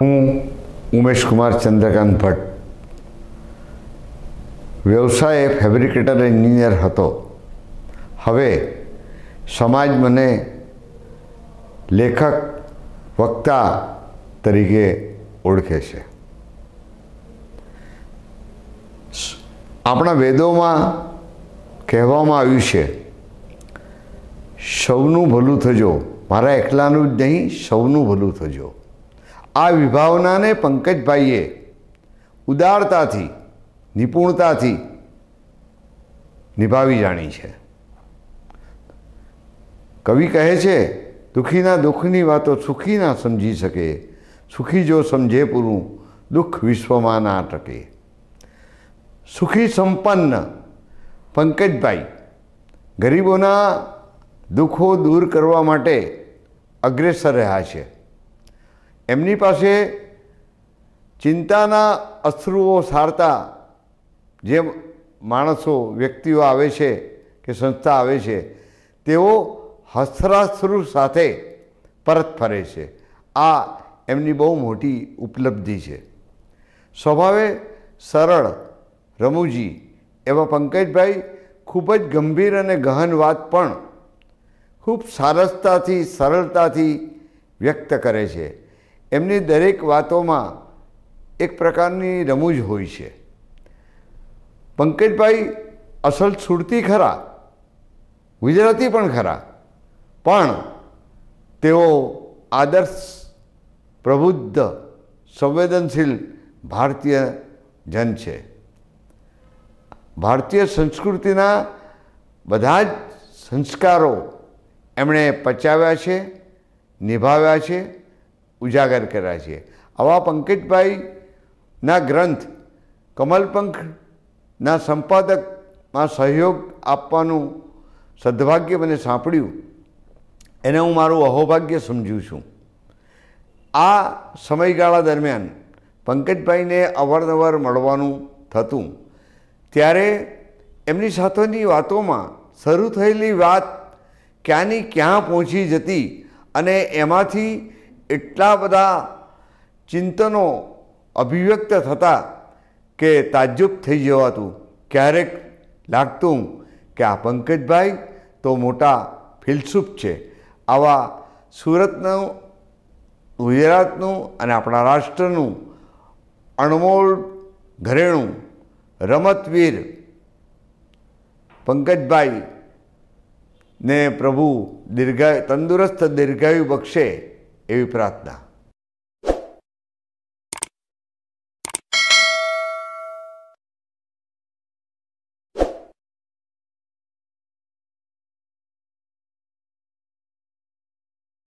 હું ઉમેશ કુમાર ચંદ્રકાંત ભટ્ટ વ્યવસાય fabricator engineer હતો હવે સમાજ મને લેખક વક્તા તરીકે ઓળખે છે આપણા વેદોમાં કહેવામાં આવ્યું છે સૌનું ભલું થજો મારા એકલાનું જ નહીં સૌનું ભલું થજો આ વિભાવનાને પંકજભાઈએ ઉદારતાથી નિપુણતાથી નિભાવી જાણી છે કવિ કહે છે દુઃખીના દુઃખની વાતો સુખી ના સમજી શકે સુખી જો સમજે પૂરું દુઃખ વિશ્વમાં ના ટકે સુખી સંપન્ન પંકજભાઈ ગરીબોના દુઃખો દૂર કરવા માટે અગ્રેસર રહ્યા છે એમની પાસે ચિંતાના અશ્રુઓ સારતા જે માણસો વ્યક્તિઓ આવે છે કે સંસ્થા આવે છે તેઓ હસ્તરાશ્રુ સાથે પરત ફરે છે આ એમની બહુ મોટી ઉપલબ્ધિ છે સ્વભાવે સરળ રમૂજી એવા પંકજભાઈ ખૂબ જ ગંભીર અને ગહન વાત પણ ખૂબ સારસતાથી સરળતાથી વ્યક્ત કરે છે એમની દરેક વાતોમાં એક પ્રકારની રમૂજ હોય છે પંકજભાઈ અસલ સુરતી ખરા ગુજરાતી પણ ખરા પણ તેઓ આદર્શ પ્રબુદ્ધ સંવેદનશીલ ભારતીય જન છે ભારતીય સંસ્કૃતિના બધા જ સંસ્કારો એમણે પચાવ્યા છે નિભાવ્યા છે ઉજાગર કર્યા છે આવા પંકજભાઈના ગ્રંથ કમલપંખના સંપાદકમાં સહયોગ આપવાનું સદભાગ્ય મને સાંપડ્યું એને હું મારું અહોભાગ્ય સમજું છું આ સમયગાળા દરમિયાન પંકજભાઈને અવારનવાર મળવાનું થતું ત્યારે એમની સાથેની વાતોમાં શરૂ થયેલી વાત ક્યાંની ક્યાં પહોંચી જતી અને એમાંથી એટલા બધા ચિંતનો અભિવ્યક્ત થતા કે તાજુબ થઈ જવાતું ક્યારેક લાગતું કે આ પંકજભાઈ તો મોટા ફિલસૂફ છે આવા સુરતનું ગુજરાતનું અને આપણા રાષ્ટ્રનું અણમોલ ઘરેણું રમતવીર પંકજભાઈ ને પ્રભુ દીર્ઘા તંદુરસ્ત દીર્ઘાયુ બક્ષે eu ir para